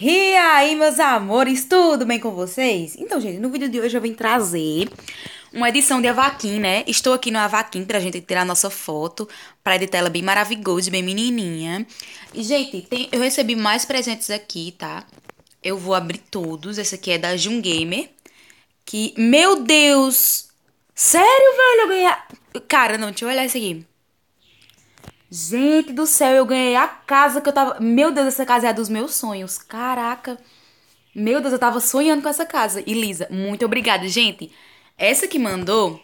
E aí, meus amores, tudo bem com vocês? Então, gente, no vídeo de hoje eu vim trazer uma edição de Avaquim, né? Estou aqui no Avaquim pra gente tirar nossa foto, pra editar ela bem maravilhosa, bem menininha. E, gente, tem, eu recebi mais presentes aqui, tá? Eu vou abrir todos. Esse aqui é da Jun Gamer, que, meu Deus! Sério, velho, eu ganhei... Cara, não, deixa eu olhar esse aqui. Gente do céu, eu ganhei a casa que eu tava. Meu Deus, essa casa é a dos meus sonhos. Caraca. Meu Deus, eu tava sonhando com essa casa. E Lisa, muito obrigada, gente. Essa que mandou,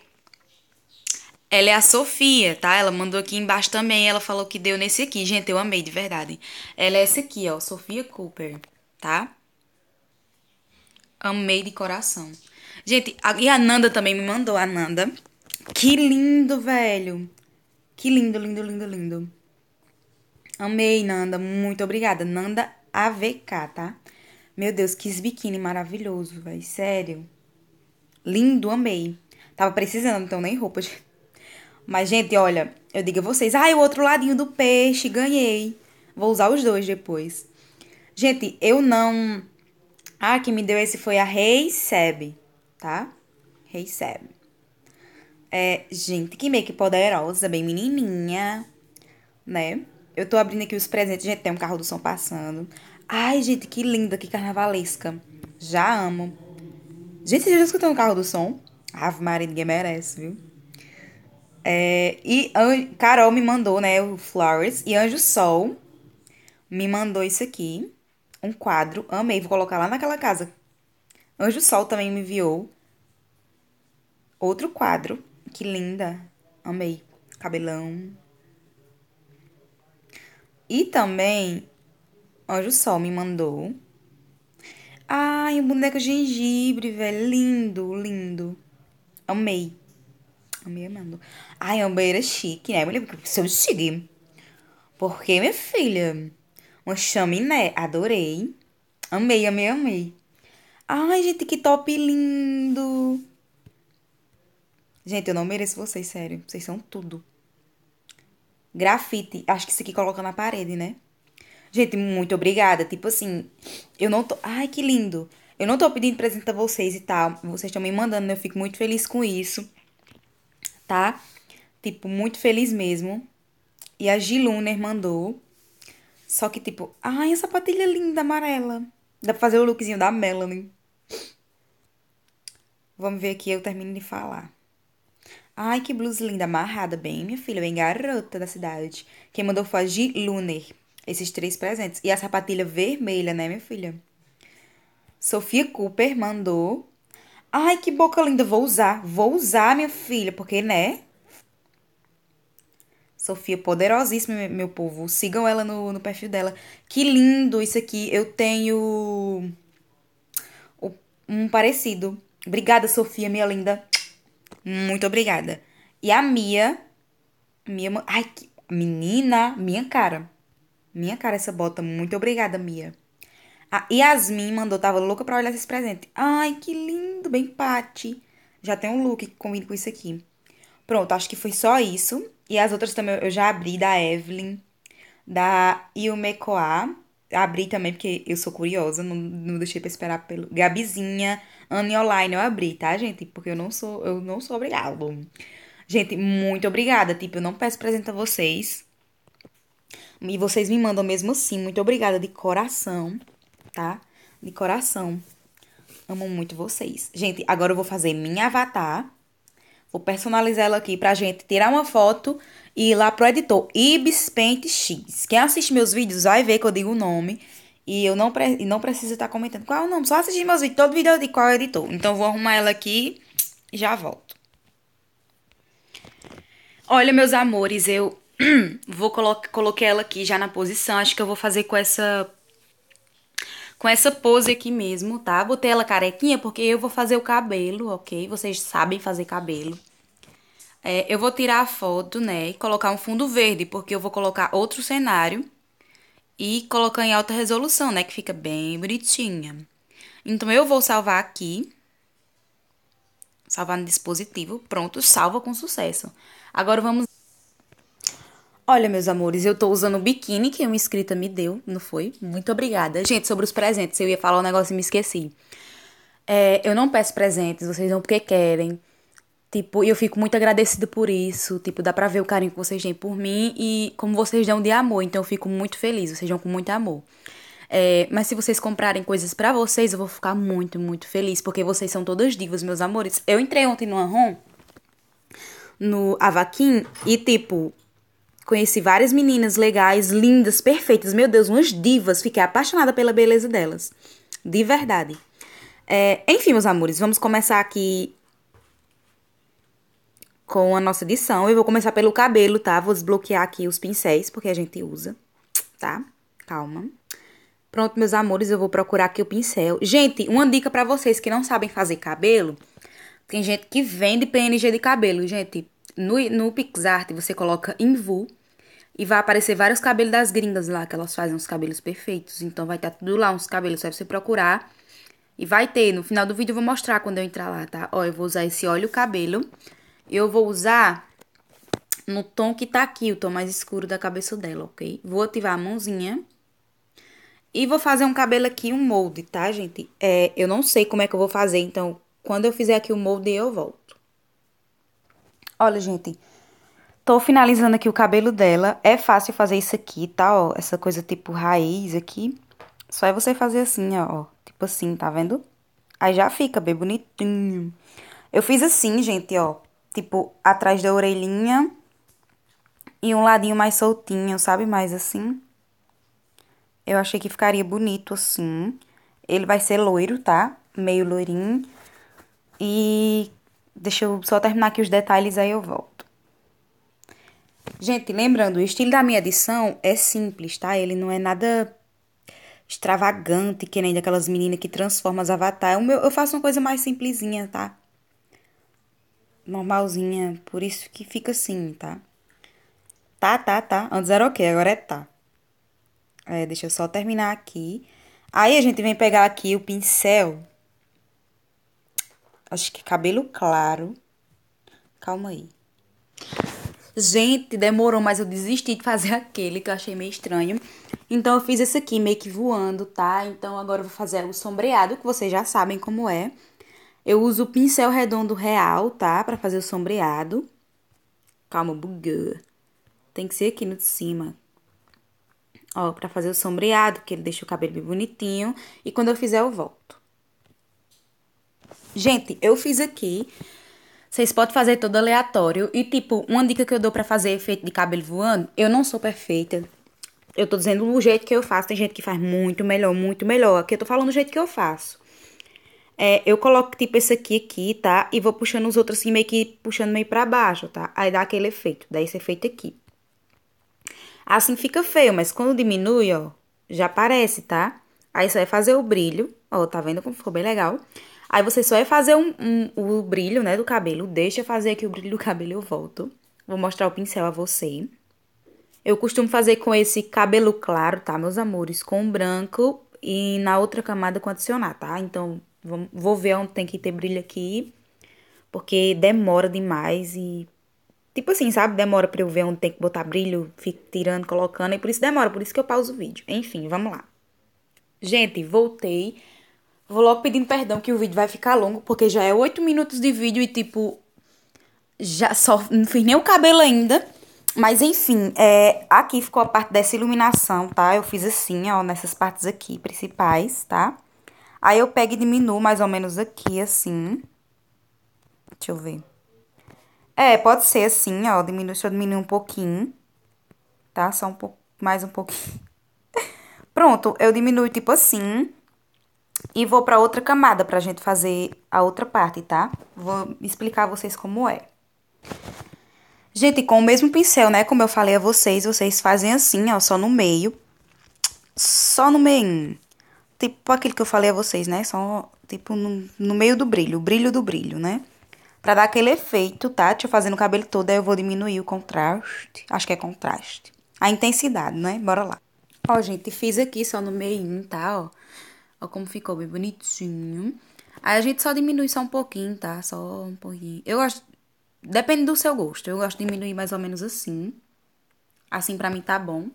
ela é a Sofia, tá? Ela mandou aqui embaixo também. Ela falou que deu nesse aqui. Gente, eu amei, de verdade. Ela é essa aqui, ó. Sofia Cooper, tá? Amei de coração. Gente, a, e a Nanda também me mandou, a Nanda. Que lindo, velho. Que lindo, lindo, lindo, lindo. Amei, Nanda. Muito obrigada. Nanda AVK, tá? Meu Deus, que biquíni maravilhoso, velho. Sério. Lindo, amei. Tava precisando, então nem roupa. Mas, gente, olha, eu digo a vocês. Ai, ah, o outro ladinho do peixe, ganhei. Vou usar os dois depois. Gente, eu não. Ah, que me deu esse foi a Rei hey Seb, tá? Rei hey Seb. É, gente, que make poderosa, bem menininha, né? Eu tô abrindo aqui os presentes. Gente, tem um carro do som passando. Ai, gente, que linda, que carnavalesca. Já amo. Gente, vocês já escutaram um carro do som? Ave Maria, ninguém merece, viu? É, e Carol me mandou, né, o Flowers. E Anjo Sol me mandou isso aqui. Um quadro. Amei, vou colocar lá naquela casa. Anjo Sol também me enviou outro quadro que linda. Amei. Cabelão. E também, Anjo Sol me mandou. Ai, o boneco gengibre, velho. Lindo, lindo. Amei. Amei, amando. Ai, a banheira chique, né? Mulher, seu chique. Porque, minha filha, uma chaminé. Adorei. Amei, amei, amei. Ai, gente, que top lindo. Gente, eu não mereço vocês, sério. Vocês são tudo. Grafite. Acho que isso aqui coloca na parede, né? Gente, muito obrigada. Tipo assim, eu não tô. Ai, que lindo. Eu não tô pedindo presente a vocês e tal. Vocês estão me mandando, eu fico muito feliz com isso. Tá? Tipo, muito feliz mesmo. E a Giluner né, mandou. Só que, tipo, ai, essa patilha linda, amarela. Dá pra fazer o lookzinho da Melanie. Vamos ver aqui, eu termino de falar. Ai, que blusa linda, amarrada, bem, minha filha, bem garota da cidade. Quem mandou foi a G. Luner. Esses três presentes. E a sapatilha vermelha, né, minha filha? Sofia Cooper mandou. Ai, que boca linda, vou usar. Vou usar, minha filha, porque, né? Sofia, poderosíssima, meu povo. Sigam ela no, no perfil dela. Que lindo isso aqui. Eu tenho um parecido. Obrigada, Sofia, minha linda. Muito obrigada. E a Mia. Mia. Ai, que... menina, minha cara. Minha cara, essa bota. Muito obrigada, Mia. A Yasmin mandou, tava louca pra olhar esse presente. Ai, que lindo, bem Pati. Já tem um look que combina com isso aqui. Pronto, acho que foi só isso. E as outras também eu já abri, da Evelyn, da Ilmecoa. Abri também porque eu sou curiosa, não, não deixei pra esperar pelo. Gabizinha, Anne Online eu abri, tá, gente? Porque eu não sou, eu não sou obrigada. Gente, muito obrigada. Tipo, eu não peço presente a vocês. E vocês me mandam mesmo assim. Muito obrigada de coração, tá? De coração. Amo muito vocês. Gente, agora eu vou fazer minha avatar. Vou personalizar ela aqui pra gente tirar uma foto e ir lá pro editor Ibis Paint X. Quem assiste meus vídeos vai ver que eu digo o nome e eu não, pre e não preciso estar tá comentando qual não, é só assistir meus vídeos, todo vídeo é de qual editor. Então vou arrumar ela aqui e já volto. Olha, meus amores, eu vou colo coloquei ela aqui já na posição. Acho que eu vou fazer com essa com essa pose aqui mesmo, tá? Botei ela carequinha porque eu vou fazer o cabelo, ok? Vocês sabem fazer cabelo. É, eu vou tirar a foto, né? E colocar um fundo verde, porque eu vou colocar outro cenário e colocar em alta resolução, né? Que fica bem bonitinha. Então eu vou salvar aqui. Salvar no dispositivo. Pronto, salva com sucesso. Agora vamos. Olha, meus amores, eu tô usando o biquíni que uma inscrita me deu, não foi? Muito obrigada. Gente, sobre os presentes, eu ia falar um negócio e me esqueci. É, eu não peço presentes, vocês não porque querem. Tipo, eu fico muito agradecida por isso. Tipo, dá pra ver o carinho que vocês têm por mim e como vocês dão de amor. Então eu fico muito feliz, vocês dão com muito amor. É, mas se vocês comprarem coisas para vocês, eu vou ficar muito, muito feliz. Porque vocês são todas divas, meus amores. Eu entrei ontem no Arrom no Avaquim, e tipo, Conheci várias meninas legais, lindas, perfeitas, meu Deus, umas divas. Fiquei apaixonada pela beleza delas. De verdade. É, enfim, meus amores, vamos começar aqui com a nossa edição. Eu vou começar pelo cabelo, tá? Vou desbloquear aqui os pincéis, porque a gente usa, tá? Calma. Pronto, meus amores, eu vou procurar aqui o pincel. Gente, uma dica para vocês que não sabem fazer cabelo. Tem gente que vende PNG de cabelo. Gente, no, no PixArt você coloca Invu e vai aparecer vários cabelos das gringas lá, que elas fazem uns cabelos perfeitos. Então vai estar tá tudo lá, uns cabelos, só você procurar. E vai ter, no final do vídeo eu vou mostrar quando eu entrar lá, tá? Ó, eu vou usar esse óleo cabelo eu vou usar no tom que tá aqui, o tom mais escuro da cabeça dela, ok? Vou ativar a mãozinha. E vou fazer um cabelo aqui, um molde, tá, gente? É, eu não sei como é que eu vou fazer, então quando eu fizer aqui o molde eu volto. Olha, gente, tô finalizando aqui o cabelo dela. É fácil fazer isso aqui, tá, ó? Essa coisa tipo raiz aqui. Só é você fazer assim, ó, tipo assim, tá vendo? Aí já fica bem bonitinho. Eu fiz assim, gente, ó, tipo atrás da orelhinha e um ladinho mais soltinho, sabe? Mais assim. Eu achei que ficaria bonito assim. Ele vai ser loiro, tá? Meio loirinho. E deixa eu só terminar aqui os detalhes, aí eu volto. Gente, lembrando, o estilo da minha edição é simples, tá? Ele não é nada extravagante, que nem daquelas meninas que transformam as avatar. É eu faço uma coisa mais simplesinha, tá? normalzinha, por isso que fica assim, tá? Tá, tá, tá. Antes era ok, agora é tá. É, deixa eu só terminar aqui. Aí a gente vem pegar aqui o pincel. Acho que cabelo claro. Calma aí. Gente, demorou, mas eu desisti de fazer aquele que eu achei meio estranho. Então eu fiz esse aqui meio que voando, tá? Então agora eu vou fazer o sombreado, que vocês já sabem como é. Eu uso o pincel redondo real, tá? Pra fazer o sombreado. Calma, bugou. Tem que ser aqui no de cima. Ó, pra fazer o sombreado, que ele deixa o cabelo bem bonitinho. E quando eu fizer, eu volto. Gente, eu fiz aqui. Vocês podem fazer todo aleatório. E, tipo, uma dica que eu dou pra fazer efeito de cabelo voando, eu não sou perfeita. Eu tô dizendo o jeito que eu faço. Tem gente que faz muito melhor, muito melhor. Aqui eu tô falando do jeito que eu faço. É, eu coloco tipo esse aqui aqui, tá? E vou puxando os outros assim, meio que puxando meio pra baixo, tá? Aí dá aquele efeito, dá esse efeito aqui. Assim fica feio, mas quando diminui, ó, já aparece, tá? Aí você vai é fazer o brilho, ó, tá vendo como ficou bem legal? Aí você só vai é fazer um, um, o brilho, né, do cabelo. Deixa eu fazer aqui o brilho do cabelo eu volto. Vou mostrar o pincel a você. Eu costumo fazer com esse cabelo claro, tá, meus amores? Com branco e na outra camada com adicionar, tá? Então, Vou ver onde tem que ter brilho aqui, porque demora demais e. Tipo assim, sabe? Demora pra eu ver onde tem que botar brilho, fico tirando, colocando, e por isso demora, por isso que eu pauso o vídeo. Enfim, vamos lá. Gente, voltei. Vou logo pedindo perdão que o vídeo vai ficar longo, porque já é oito minutos de vídeo e, tipo, já só não fiz nem o cabelo ainda. Mas enfim, é, aqui ficou a parte dessa iluminação, tá? Eu fiz assim, ó, nessas partes aqui principais, tá? Aí eu pego e diminuo mais ou menos aqui, assim. Deixa eu ver. É, pode ser assim, ó. Diminui, deixa eu diminuir um pouquinho. Tá? Só um pouco, mais um pouquinho. Pronto, eu diminuo tipo assim. E vou pra outra camada pra gente fazer a outra parte, tá? Vou explicar a vocês como é. Gente, com o mesmo pincel, né? Como eu falei a vocês, vocês fazem assim, ó, só no meio. Só no meio tipo aquilo que eu falei a vocês, né? Só, tipo, no, no meio do brilho, o brilho do brilho, né? Pra dar aquele efeito, tá? Deixa eu fazer no cabelo todo, aí eu vou diminuir o contraste. Acho que é contraste. A intensidade, né? Bora lá. Ó, gente, fiz aqui só no meio, tá? Ó, ó como ficou bem bonitinho. Aí a gente só diminui só um pouquinho, tá? Só um pouquinho. Eu gosto... Depende do seu gosto. Eu gosto de diminuir mais ou menos assim. Assim pra mim tá bom.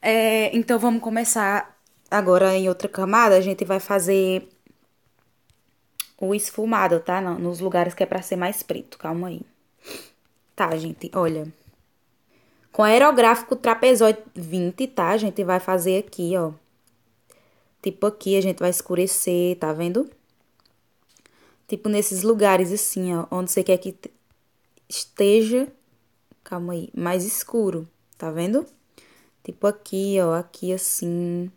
É, então vamos começar Agora, em outra camada, a gente vai fazer o esfumado, tá? Nos lugares que é pra ser mais preto, calma aí. Tá, gente, olha. Com aerográfico trapezoide 20, tá? A gente vai fazer aqui, ó. Tipo aqui, a gente vai escurecer, tá vendo? Tipo nesses lugares assim, ó. Onde você quer que esteja, calma aí, mais escuro, tá vendo? Tipo aqui, ó, aqui assim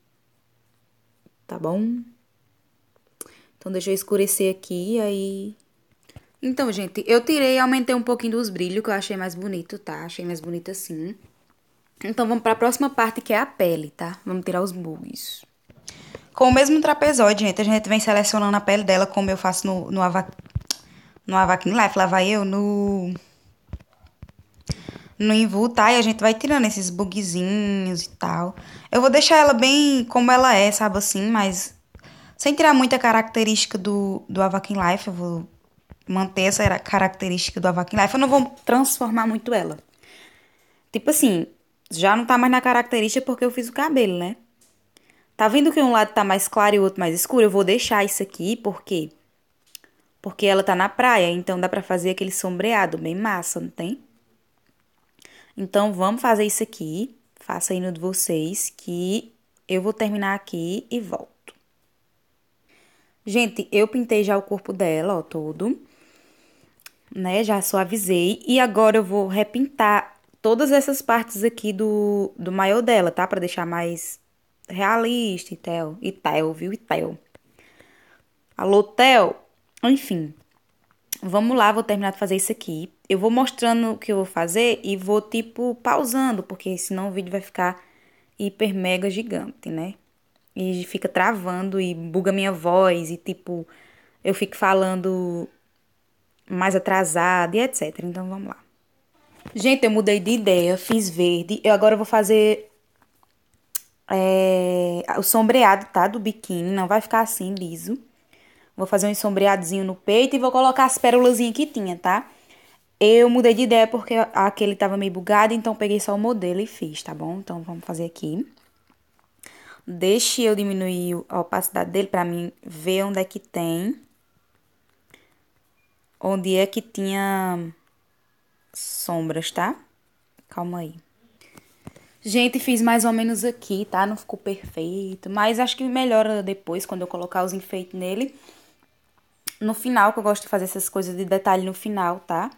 tá bom? Então deixa eu escurecer aqui, aí. Então, gente, eu tirei e aumentei um pouquinho dos brilhos, que eu achei mais bonito, tá? Achei mais bonito assim. Então vamos para a próxima parte, que é a pele, tá? Vamos tirar os bugs. Com o mesmo trapezoide, gente, a gente vem selecionando a pele dela, como eu faço no, no, no Avakin Life, lá vai eu, no no tá? e a gente vai tirando esses bugzinhos e tal. Eu vou deixar ela bem como ela é, sabe assim, mas sem tirar muita característica do, do Avakin Life, eu vou manter essa característica do Avakin Life, eu não vou transformar muito ela. Tipo assim, já não tá mais na característica porque eu fiz o cabelo, né? Tá vendo que um lado tá mais claro e o outro mais escuro? Eu vou deixar isso aqui porque porque ela tá na praia, então dá para fazer aquele sombreado bem massa, não tem? Então vamos fazer isso aqui. Faça aí no de vocês que eu vou terminar aqui e volto. Gente, eu pintei já o corpo dela, ó, todo. Né? Já suavizei e agora eu vou repintar todas essas partes aqui do do maior dela, tá? Para deixar mais realista e tal, e tal, viu? E tal. Alô, Theo? Enfim, Vamos lá, vou terminar de fazer isso aqui. Eu vou mostrando o que eu vou fazer e vou, tipo, pausando, porque senão o vídeo vai ficar hiper mega gigante, né? E fica travando e buga minha voz e, tipo, eu fico falando mais atrasada e etc. Então, vamos lá. Gente, eu mudei de ideia, fiz verde. Eu agora vou fazer é, o sombreado, tá? Do biquíni, não vai ficar assim liso. Vou fazer um ensombreadozinho no peito e vou colocar as pérolas que tinha, tá? Eu mudei de ideia porque aquele tava meio bugado, então peguei só o modelo e fiz, tá bom? Então vamos fazer aqui. Deixe eu diminuir a opacidade dele pra mim ver onde é que tem. Onde é que tinha sombras, tá? Calma aí. Gente, fiz mais ou menos aqui, tá? Não ficou perfeito, mas acho que melhora depois quando eu colocar os enfeites nele no final, que eu gosto de fazer essas coisas de detalhe no final, tá?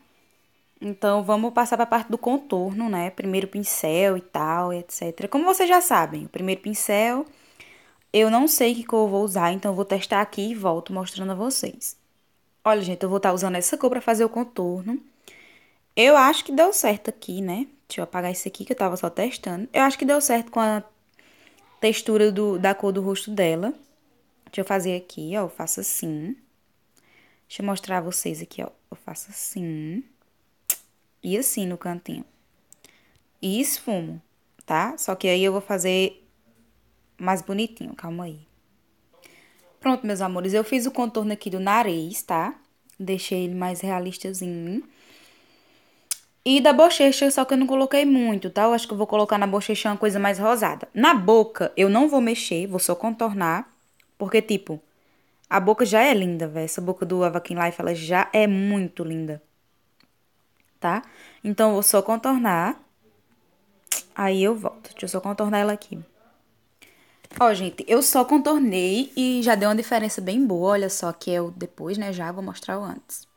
Então, vamos passar para a parte do contorno, né? Primeiro pincel e tal, etc. Como vocês já sabem, o primeiro pincel, eu não sei que cor eu vou usar, então eu vou testar aqui e volto mostrando a vocês. Olha, gente, eu vou estar tá usando essa cor para fazer o contorno. Eu acho que deu certo aqui, né? Deixa eu apagar esse aqui que eu tava só testando. Eu acho que deu certo com a textura do, da cor do rosto dela. Deixa eu fazer aqui, ó, eu faço assim. Deixa eu mostrar a vocês aqui, ó. Eu faço assim. E assim no cantinho. E esfumo, tá? Só que aí eu vou fazer mais bonitinho, calma aí. Pronto, meus amores, eu fiz o contorno aqui do nariz, tá? Deixei ele mais realistazinho. E da bochecha, só que eu não coloquei muito, tá? Eu acho que eu vou colocar na bochecha uma coisa mais rosada. Na boca, eu não vou mexer, vou só contornar. Porque, tipo, a boca já é linda, velho. Essa boca do Avakin Life, ela já é muito linda. Tá? Então, eu vou só contornar. Aí eu volto. Deixa eu só contornar ela aqui. Ó, gente, eu só contornei e já deu uma diferença bem boa. Olha só que é o depois, né? Já vou mostrar o antes.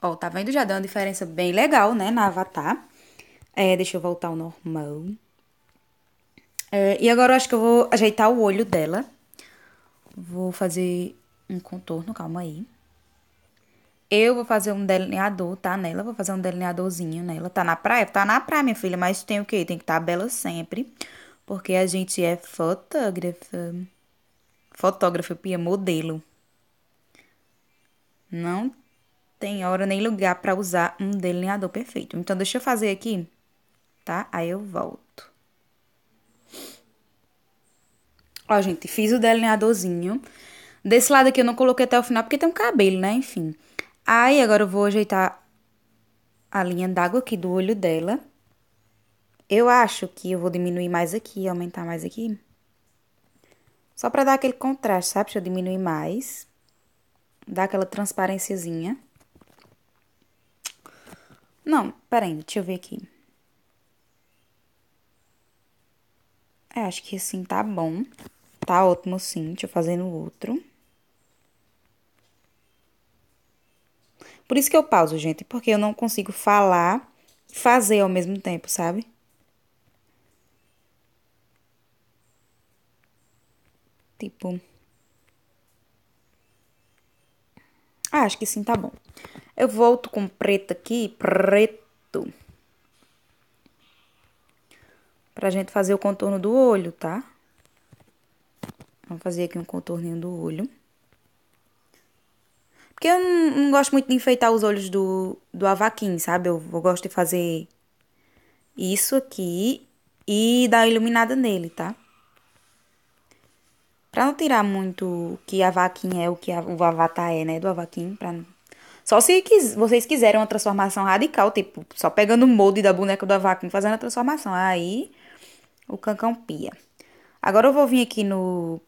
Ó, tá vendo? Já deu uma diferença bem legal, né? Na avatar. É, deixa eu voltar ao normal. É, e agora eu acho que eu vou ajeitar o olho dela. Vou fazer um contorno, calma aí. Eu vou fazer um delineador, tá? Nela, vou fazer um delineadorzinho nela. Tá na praia? Tá na praia, minha filha, mas tem o quê? Tem que estar tá bela sempre. Porque a gente é fotógrafa. Fotógrafa, pia, modelo. Não tem hora nem lugar para usar um delineador perfeito. Então, deixa eu fazer aqui, tá? Aí eu volto. Ó, gente, fiz o delineadorzinho. Desse lado aqui eu não coloquei até o final porque tem um cabelo, né? Enfim. Aí agora eu vou ajeitar a linha d'água aqui do olho dela. Eu acho que eu vou diminuir mais aqui, aumentar mais aqui. Só pra dar aquele contraste, sabe? Deixa eu diminuir mais. Dar aquela transparênciazinha. Não, peraí, deixa eu ver aqui. É, acho que assim tá bom. Tá ótimo sim, deixa eu fazer no outro. Por isso que eu pauso, gente, porque eu não consigo falar e fazer ao mesmo tempo, sabe? Tipo. Ah, acho que sim, tá bom. Eu volto com preto aqui, preto. Pra gente fazer o contorno do olho, tá? Vamos fazer aqui um contorninho do olho. Porque eu não, não gosto muito de enfeitar os olhos do, do avaquim, sabe? Eu, eu gosto de fazer isso aqui e dar iluminada nele, tá? Pra não tirar muito o que a vaquinha é, o que a, o avatar é, né? Do avaquim. Pra... Só se quis, vocês quiserem uma transformação radical, tipo, só pegando o molde da boneca do avaquim fazendo a transformação. Aí o cancão pia. Agora eu vou vir aqui no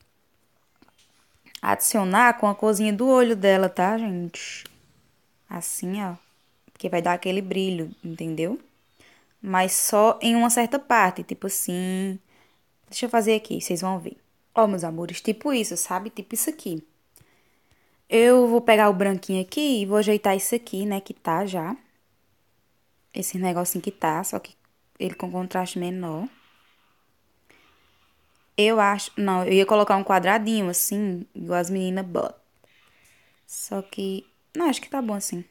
adicionar com a cozinha do olho dela, tá, gente? Assim, ó. Porque vai dar aquele brilho, entendeu? Mas só em uma certa parte, tipo assim. Deixa eu fazer aqui, vocês vão ver. Ó, meus amores, tipo isso, sabe? Tipo isso aqui. Eu vou pegar o branquinho aqui e vou ajeitar isso aqui, né, que tá já. Esse negocinho que tá, só que ele com contraste menor. Eu acho. Não, eu ia colocar um quadradinho assim, igual as meninas bot. Só que. Não, acho que tá bom assim.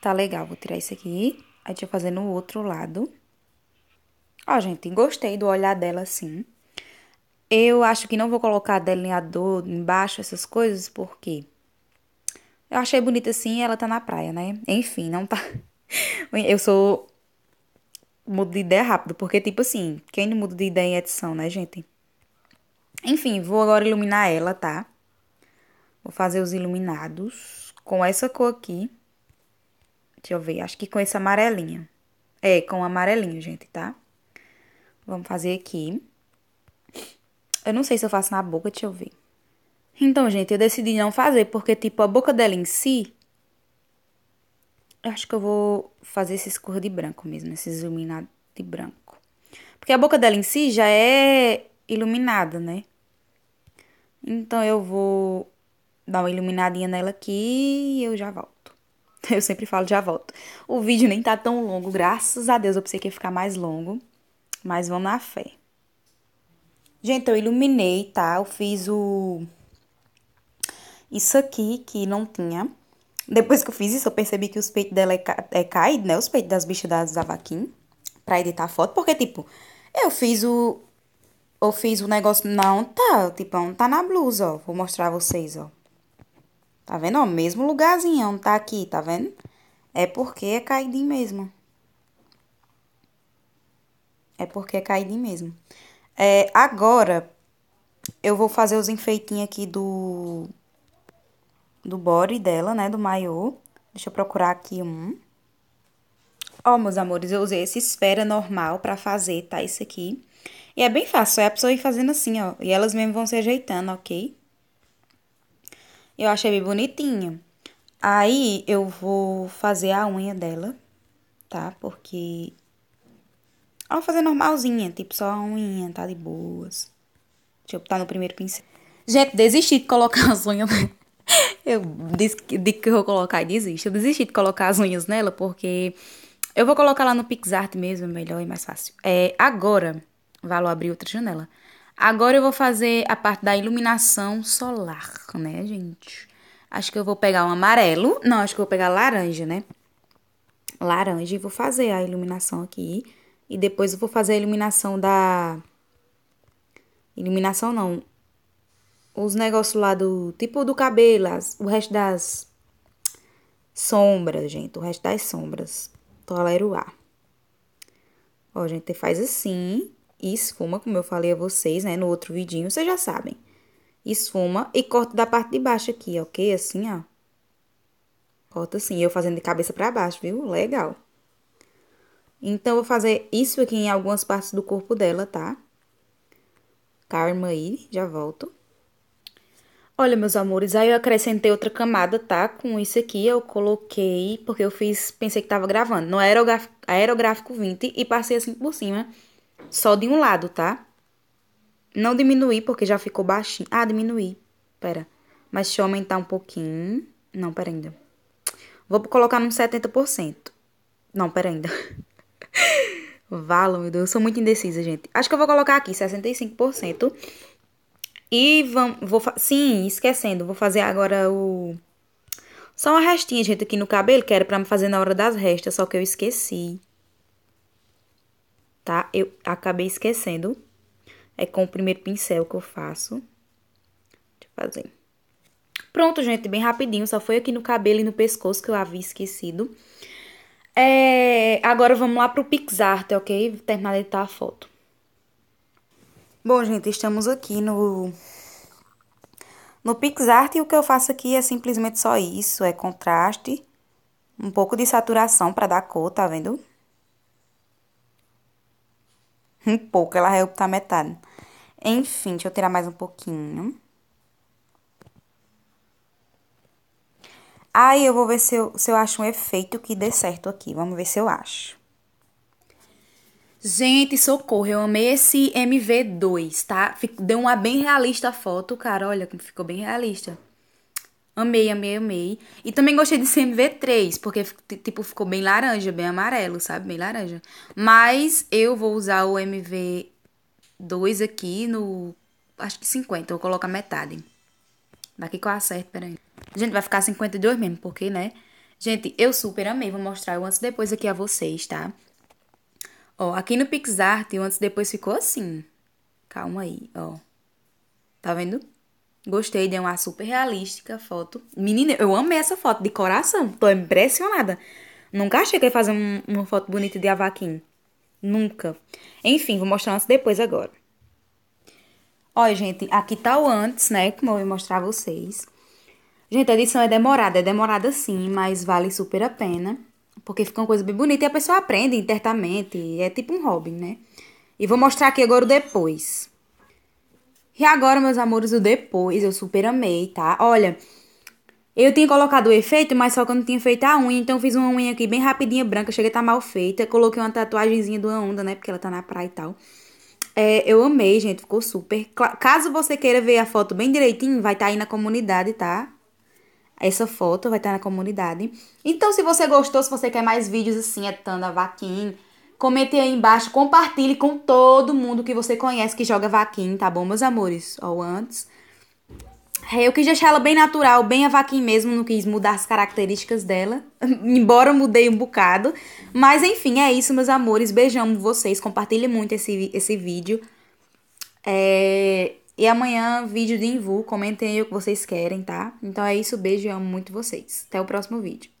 Tá legal, vou tirar isso aqui. Aí deixa eu fazer no outro lado. Ó, gente, gostei do olhar dela assim. Eu acho que não vou colocar delineador embaixo, essas coisas, porque. Eu achei bonita assim ela tá na praia, né? Enfim, não tá. Eu sou mudo de ideia rápido, porque, tipo assim, quem não muda de ideia em edição, né, gente? Enfim, vou agora iluminar ela, tá? Vou fazer os iluminados com essa cor aqui. Deixa eu ver, acho que com esse amarelinho. É, com o amarelinho, gente, tá? Vamos fazer aqui. Eu não sei se eu faço na boca, deixa eu ver. Então, gente, eu decidi não fazer, porque, tipo, a boca dela em si eu acho que eu vou fazer esses cor de branco mesmo, esses iluminados de branco. Porque a boca dela em si já é iluminada, né? Então eu vou dar uma iluminadinha nela aqui e eu já volto. Eu sempre falo já volto. O vídeo nem tá tão longo, graças a Deus eu pensei que ia ficar mais longo. Mas vamos na fé. Gente, eu iluminei, tá? Eu fiz o... Isso aqui que não tinha. Depois que eu fiz isso, eu percebi que os peitos dela é, é caído, né? Os peitos das bichas das avaquim. Pra editar a foto. Porque, tipo, eu fiz o... Eu fiz o negócio... Não tá, tipo, não tá na blusa, ó. Vou mostrar a vocês, ó. Tá vendo? Ó, mesmo lugarzinho, não tá aqui, tá vendo? É porque é caidinho mesmo. É porque é caidinho mesmo. É, agora, eu vou fazer os enfeitinhos aqui do do body dela, né, do maiô. Deixa eu procurar aqui um. Ó, meus amores, eu usei essa esfera normal pra fazer, tá? Isso aqui. E é bem fácil, é a pessoa ir fazendo assim, ó. E elas mesmo vão se ajeitando, ok? Eu achei bem bonitinho. Aí, eu vou fazer a unha dela, tá? Porque... Ó, vou fazer normalzinha, tipo só a unha, tá de boas. Deixa eu botar no primeiro pincel. Gente, desisti de colocar as unhas eu disse que, de que eu vou colocar e desisto. Eu desisti de colocar as unhas nela porque eu vou colocar lá no PixArt mesmo, é melhor e mais fácil. É, agora, Valo abrir outra janela. Agora eu vou fazer a parte da iluminação solar, né, gente? Acho que eu vou pegar um amarelo. Não, acho que eu vou pegar laranja, né? Laranja e vou fazer a iluminação aqui. E depois eu vou fazer a iluminação da. Iluminação não os negócios lá do tipo do cabelo, as, o resto das sombras, gente, o resto das sombras. Tolero A. Ó, gente, faz assim e esfuma, como eu falei a vocês, né, no outro vidinho, vocês já sabem. Esfuma e corta da parte de baixo aqui, ok? Assim, ó. Corta assim, eu fazendo de cabeça para baixo, viu? Legal. Então, eu vou fazer isso aqui em algumas partes do corpo dela, tá? Karma aí, já volto. Olha, meus amores, aí eu acrescentei outra camada, tá? Com isso aqui eu coloquei, porque eu fiz, pensei que tava gravando, no aerográfico, aerográfico 20 e passei assim por cima, só de um lado, tá? Não diminuí, porque já ficou baixinho. Ah, diminuí, pera. Mas deixa eu aumentar um pouquinho. Não, pera ainda. Vou colocar num 70%. Não, pera ainda. Valo, meu Deus, eu sou muito indecisa, gente. Acho que eu vou colocar aqui 65%. E vamos. Vou Sim, esquecendo, vou fazer agora o. Só uma restinha, gente, aqui no cabelo, que era pra fazer na hora das restas, só que eu esqueci. Tá? Eu acabei esquecendo. É com o primeiro pincel que eu faço. Deixa eu fazer. Pronto, gente, bem rapidinho. Só foi aqui no cabelo e no pescoço que eu havia esquecido. É, agora vamos lá pro PixArt, ok? Vou terminar de editar a foto. Bom, gente, estamos aqui no no PixArt e o que eu faço aqui é simplesmente só isso, é contraste, um pouco de saturação para dar cor, tá vendo? Um pouco, ela vai optar metade. Enfim, deixa eu tirar mais um pouquinho. Aí eu vou ver se eu, se eu acho um efeito que dê certo aqui, vamos ver se eu acho. Gente, socorro, eu amei esse MV2, tá? Deu uma bem realista a foto, cara, olha como ficou bem realista. Amei, amei, amei. E também gostei desse MV3, porque, tipo, ficou bem laranja, bem amarelo, sabe? Bem laranja. Mas eu vou usar o MV2 aqui no... Acho que 50, eu vou colocar metade. Daqui que eu acerto, peraí. Gente, vai ficar 52 mesmo, porque, né? Gente, eu super amei. Vou mostrar o antes e depois aqui a vocês, tá? Ó, aqui no PixArt, o antes e depois ficou assim. Calma aí, ó. Tá vendo? Gostei, deu uma super realística foto. Menina, eu amei essa foto de coração. Tô impressionada. Nunca achei que ia fazer um, uma foto bonita de avaquim. Nunca. Enfim, vou mostrar antes e depois agora. Olha, gente, aqui tá o antes, né? Como eu vou mostrar a vocês. Gente, a edição é demorada, é demorada sim, mas vale super a pena. Porque fica uma coisa bem bonita e a pessoa aprende internamente. É tipo um hobby, né? E vou mostrar aqui agora o depois. E agora, meus amores, o depois. Eu super amei, tá? Olha, eu tinha colocado o efeito, mas só que eu não tinha feito a unha. Então, fiz uma unha aqui bem rapidinha, branca. Cheguei a tá mal feita. Coloquei uma tatuagemzinha do onda, né? Porque ela tá na praia e tal. É, eu amei, gente. Ficou super. Caso você queira ver a foto bem direitinho, vai estar tá aí na comunidade, tá? essa foto, vai estar na comunidade. Então, se você gostou, se você quer mais vídeos assim, é Tanda Vaquim, comente aí embaixo, compartilhe com todo mundo que você conhece que joga vaquim, tá bom, meus amores? Ou antes. É, eu quis deixar ela bem natural, bem a vaquim mesmo, não quis mudar as características dela, embora eu mudei um bocado. Mas enfim, é isso, meus amores. Beijamos vocês, compartilhe muito esse, esse vídeo. É, e amanhã, vídeo de Invu, comentem aí o que vocês querem, tá? Então é isso, beijo e amo muito vocês. Até o próximo vídeo.